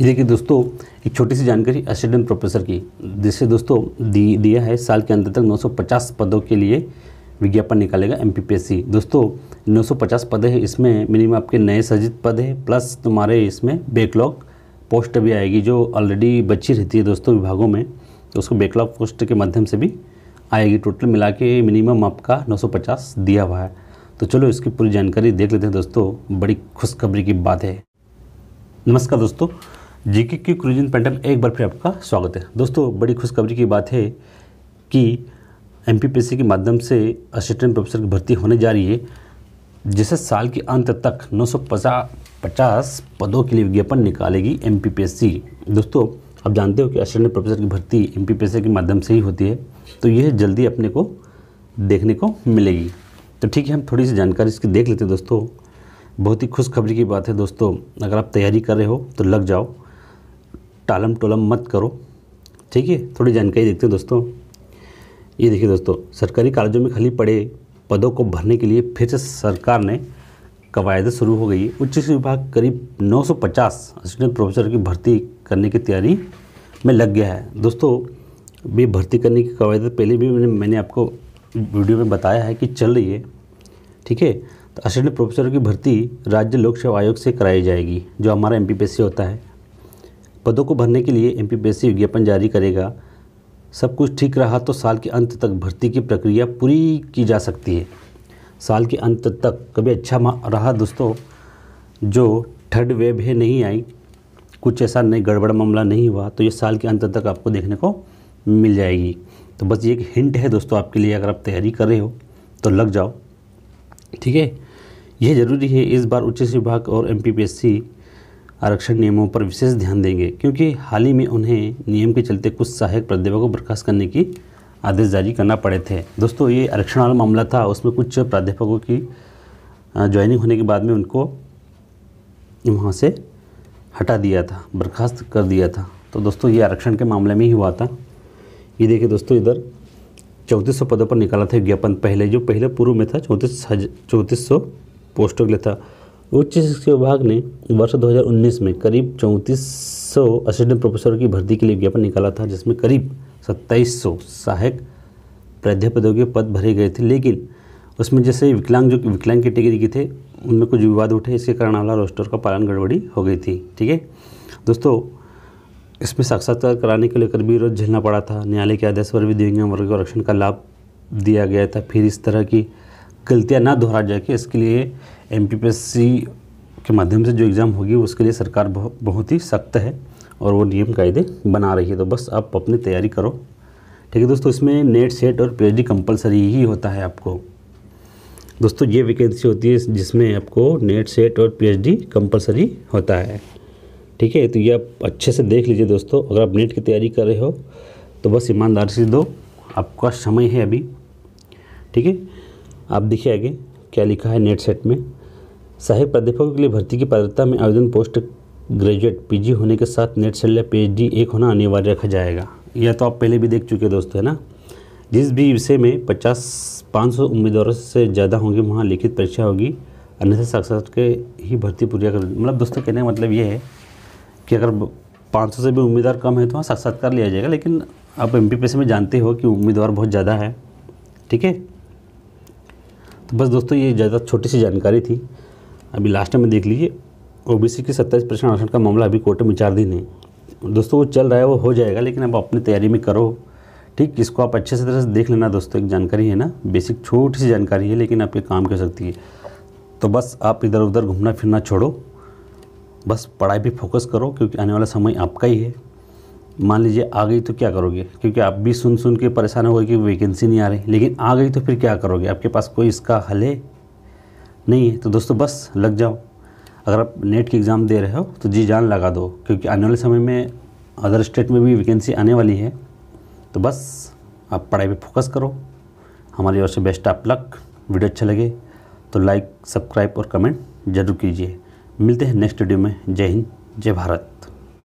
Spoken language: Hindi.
ये देखिए दोस्तों एक छोटी सी जानकारी असिस्टेंट प्रोफेसर की जिससे दोस्तों दी, दिया है साल के अंत तक 950 पदों के लिए विज्ञापन निकालेगा एम दोस्तों 950 पद है इसमें मिनिमम आपके नए सजित पद है प्लस तुम्हारे इसमें बैकलॉग पोस्ट भी आएगी जो ऑलरेडी बची रहती है दोस्तों विभागों में तो उसको बैकलॉग पोस्ट के माध्यम से भी आएगी टोटल मिला के मिनिमम आपका 950 दिया हुआ है तो चलो इसकी पूरी जानकारी देख लेते हैं दोस्तों बड़ी खुशखबरी की बात है नमस्कार दोस्तों जीके की क्रूजन पेंटम एक बार फिर आपका स्वागत है दोस्तों बड़ी खुशखबरी की बात है कि एम के माध्यम से असिस्टेंट प्रोफेसर की भर्ती होने जा रही है जिसे साल के अंत तक पचास पदों के लिए विज्ञापन निकालेगी एम दोस्तों आप जानते हो कि असिस्टेंट प्रोफेसर की भर्ती एम के माध्यम से ही होती है तो यह जल्दी अपने को देखने को मिलेगी तो ठीक है हम थोड़ी सी जानकारी इसकी देख लेते हैं दोस्तों बहुत ही खुशखबरी की बात है दोस्तों अगर आप तैयारी कर रहे हो तो लग जाओ टालम टोलम मत करो ठीक है थोड़ी जानकारी देखते हैं दोस्तों ये देखिए दोस्तों सरकारी कॉलेजों में खाली पड़े पदों को भरने के लिए फिर से सरकार ने कवायद शुरू हो गई उच्च शिक्षा विभाग करीब 950 असिस्टेंट प्रोफेसर की भर्ती करने की तैयारी में लग गया है दोस्तों ये भर्ती करने की कवायद पहले भी मैंने मैंने आपको वीडियो में बताया है कि चल रही है ठीक है तो असिस्टेंट प्रोफेसर की भर्ती राज्य लोक सेवा आयोग से कराई जाएगी जो हमारा एम होता है पदों को भरने के लिए एम पी विज्ञापन जारी करेगा सब कुछ ठीक रहा तो साल के अंत तक भर्ती की प्रक्रिया पूरी की जा सकती है साल के अंत तक कभी अच्छा रहा दोस्तों जो थर्ड वेव है नहीं आई कुछ ऐसा नहीं गड़बड़ मामला नहीं हुआ तो ये साल के अंत तक आपको देखने को मिल जाएगी तो बस ये एक हिंट है दोस्तों आपके लिए अगर आप तैयारी कर रहे हो तो लग जाओ ठीक है यह ज़रूरी है इस बार उच्च शिक्षा विभाग और एम आरक्षण नियमों पर विशेष ध्यान देंगे क्योंकि हाल ही में उन्हें नियम के चलते कुछ सहायक प्राध्यापकों को बर्खास्त करने की आदेश जारी करना पड़े थे दोस्तों ये आरक्षण वाला मामला था उसमें कुछ प्राध्यापकों की ज्वाइनिंग होने के बाद में उनको वहाँ से हटा दिया था बर्खास्त कर दिया था तो दोस्तों ये आरक्षण के मामले में ही हुआ था ये देखिए दोस्तों इधर चौंतीस सौ पदों पर निकाला था विज्ञापन पहले जो पहले पूर्व में था चौंतीस चौंतीस सौ पोस्टों के लिए था उच्च शिक्षा विभाग ने वर्ष 2019 में करीब चौंतीस सौ असिस्टेंट प्रोफेसर की भर्ती के लिए विज्ञापन निकाला था जिसमें करीब सत्ताईस सौ सहायक प्राध्यापकों के पद भरे गए थे लेकिन उसमें जैसे विकलांग जो विकलांग कैटेगरी के थे उनमें कुछ विवाद उठे इसके कारण आला रोस्टर का पालन गड़बड़ी हो गई थी ठीक है दोस्तों इसमें साक्षात्कार कराने को लेकर भी विरोध झेलना पड़ा था न्यायालय के आदेश पर भी दिव्यांग वर्ग को आरक्षण का लाभ दिया गया था फिर इस तरह की गलतियाँ ना दोहरा जाए कि इसके लिए एम के माध्यम से जो एग्ज़ाम होगी उसके लिए सरकार बहुत ही सख्त है और वो नियम कायदे बना रही है तो बस आप अपनी तैयारी करो ठीक है दोस्तों इसमें नेट सेट और पीएचडी कंपलसरी ही होता है आपको दोस्तों ये वैकेंसी होती है जिसमें आपको नेट सेट और पीएचडी कंपलसरी होता है ठीक है तो ये आप अच्छे से देख लीजिए दोस्तों अगर आप नेट की तैयारी कर रहे हो तो बस ईमानदारी से दो आपका समय है अभी ठीक है आप देखिए आगे क्या लिखा है नेट सेट में सहायक प्राध्यापकों के लिए भर्ती की पात्रता में आवेदन पोस्ट ग्रेजुएट पीजी होने के साथ नेट सेट या पी एक होना अनिवार्य रखा जाएगा यह तो आप पहले भी देख चुके दोस्तों है ना जिस भी विषय में पचास पाँच सौ उम्मीदवारों से ज़्यादा होंगे वहाँ लिखित परीक्षा होगी अन्यथा साक्षात के ही भर्ती पूरी कर मतलब दोस्तों कहने का मतलब ये है कि अगर 500 से भी उम्मीदवार कम है तो वहाँ साक्षात्कार लिया जाएगा लेकिन आप एम में जानते हो कि उम्मीदवार बहुत ज़्यादा है ठीक है तो बस दोस्तों ये ज़्यादा छोटी सी जानकारी थी अभी लास्ट में देख लीजिए ओबीसी के सत्ताईस परसेंट आरक्षण का मामला अभी कोर्ट में विचार दिन है दोस्तों वो चल रहा है वो हो जाएगा लेकिन अब अपनी तैयारी में करो ठीक इसको आप अच्छे से तरह से देख लेना दोस्तों एक जानकारी है ना बेसिक छोटी सी जानकारी है लेकिन आपके काम की सकती है तो बस आप इधर उधर घूमना फिरना छोड़ो बस पढ़ाई पर फोकस करो क्योंकि आने वाला समय आपका ही है मान लीजिए आ गई तो क्या करोगे क्योंकि आप भी सुन सुन के परेशान हो गए कि वैकेंसी नहीं आ रही लेकिन आ गई तो फिर क्या करोगे आपके पास कोई इसका हल है नहीं है तो दोस्तों बस लग जाओ अगर आप नेट की एग्ज़ाम दे रहे हो तो जी जान लगा दो क्योंकि आने वाले समय में अदर स्टेट में भी वैकेंसी आने वाली है तो बस आप पढ़ाई पर फोकस करो हमारी ओर से बेस्ट आप लक वीडियो अच्छा लगे तो लाइक सब्सक्राइब और कमेंट जरूर कीजिए मिलते हैं नेक्स्ट वीडियो में जय हिंद जय भारत